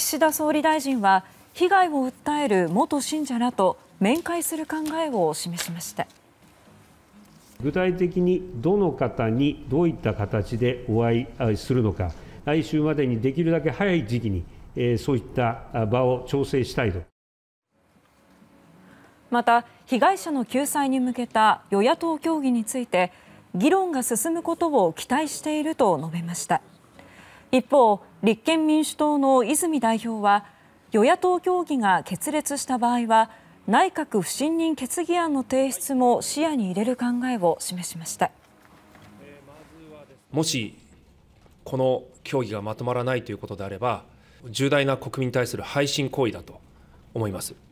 岸田総理大臣は被害を訴える元信者らと面会する考えを示しました。具体的にどの方にどういった形でお会いするのか、来週までにできるだけ早い時期に、えそういった場を調整したいと。また、被害者の救済に向けた与野党協議について、議論が進むことを期待していると述べました。一方、立憲民主党の泉代表は与野党協議が決裂した場合は内閣不信任決議案の提出も視野に入れる考えを示しましたもしこの協議がまとまらないということであれば重大な国民に対する背信行為だと思います。